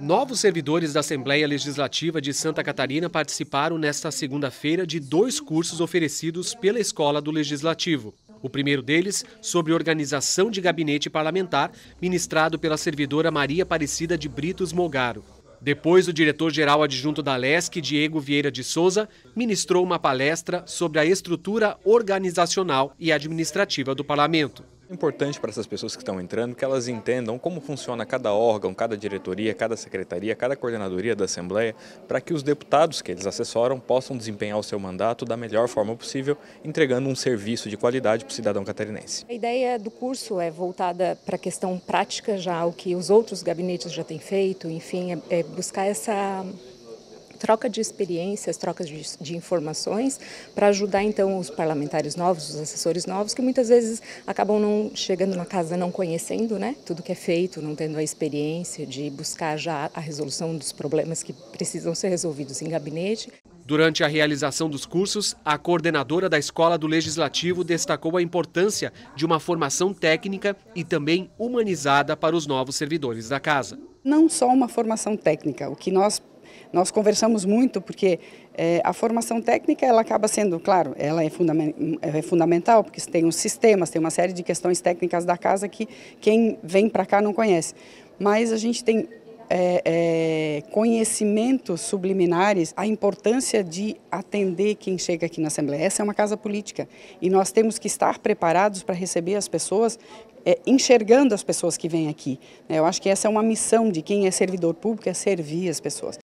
Novos servidores da Assembleia Legislativa de Santa Catarina participaram nesta segunda-feira de dois cursos oferecidos pela Escola do Legislativo. O primeiro deles, sobre organização de gabinete parlamentar, ministrado pela servidora Maria Aparecida de Britos Mogaro. Depois, o diretor-geral adjunto da LESC, Diego Vieira de Souza, ministrou uma palestra sobre a estrutura organizacional e administrativa do parlamento. Importante para essas pessoas que estão entrando que elas entendam como funciona cada órgão, cada diretoria, cada secretaria, cada coordenadoria da Assembleia, para que os deputados que eles assessoram possam desempenhar o seu mandato da melhor forma possível, entregando um serviço de qualidade para o cidadão catarinense. A ideia do curso é voltada para a questão prática já, o que os outros gabinetes já têm feito, enfim, é, é buscar essa troca de experiências, trocas de, de informações, para ajudar então os parlamentares novos, os assessores novos, que muitas vezes acabam não chegando na casa não conhecendo né, tudo que é feito, não tendo a experiência de buscar já a resolução dos problemas que precisam ser resolvidos em gabinete. Durante a realização dos cursos, a coordenadora da Escola do Legislativo destacou a importância de uma formação técnica e também humanizada para os novos servidores da casa. Não só uma formação técnica, o que nós nós conversamos muito porque é, a formação técnica ela acaba sendo, claro, ela é, fundament, é fundamental porque tem os sistemas, tem uma série de questões técnicas da casa que quem vem para cá não conhece. Mas a gente tem é, é, conhecimentos subliminares, a importância de atender quem chega aqui na Assembleia. Essa é uma casa política e nós temos que estar preparados para receber as pessoas, é, enxergando as pessoas que vêm aqui. Né? Eu acho que essa é uma missão de quem é servidor público, é servir as pessoas.